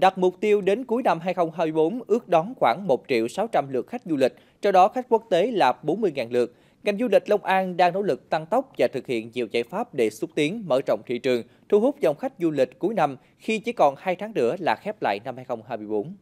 Đặt mục tiêu đến cuối năm 2024 ước đón khoảng 1 triệu 600 lượt khách du lịch, trong đó khách quốc tế là 40.000 lượt. Ngành du lịch Long An đang nỗ lực tăng tốc và thực hiện nhiều giải pháp để xúc tiến, mở rộng thị trường, thu hút dòng khách du lịch cuối năm khi chỉ còn 2 tháng nữa là khép lại năm 2024.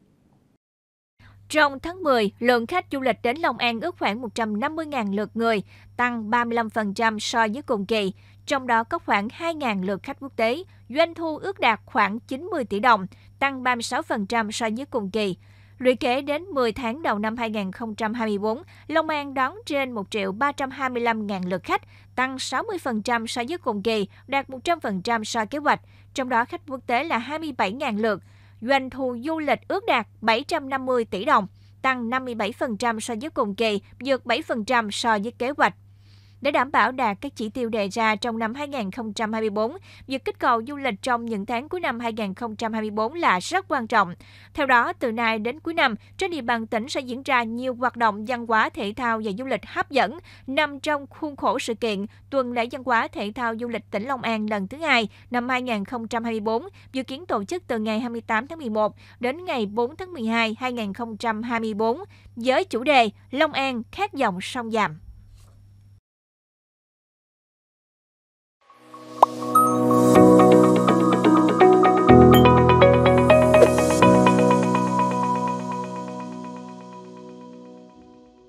Trong tháng 10, lượng khách du lịch đến Long An ước khoảng 150.000 lượt người, tăng 35% so với cùng kỳ, trong đó có khoảng 2.000 lượt khách quốc tế, doanh thu ước đạt khoảng 90 tỷ đồng, tăng 36% so với cùng kỳ. Lũy kế đến 10 tháng đầu năm 2024, Long An đón trên 1 325.000 lượt khách, tăng 60% so với cùng kỳ, đạt 100% so với kế hoạch, trong đó khách quốc tế là 27.000 lượt, doanh thu du lịch ước đạt 750 tỷ đồng, tăng 57% so với cùng kỳ, vượt 7% so với kế hoạch. Để đảm bảo đạt các chỉ tiêu đề ra trong năm 2024, việc kích cầu du lịch trong những tháng cuối năm 2024 là rất quan trọng. Theo đó, từ nay đến cuối năm, trên địa bàn tỉnh sẽ diễn ra nhiều hoạt động văn hóa thể thao và du lịch hấp dẫn nằm trong khuôn khổ sự kiện Tuần lễ văn hóa thể thao du lịch tỉnh Long An lần thứ hai năm 2024, dự kiến tổ chức từ ngày 28 tháng 11 đến ngày 4 tháng 12 2024 với chủ đề Long An khát dòng sông Dàm.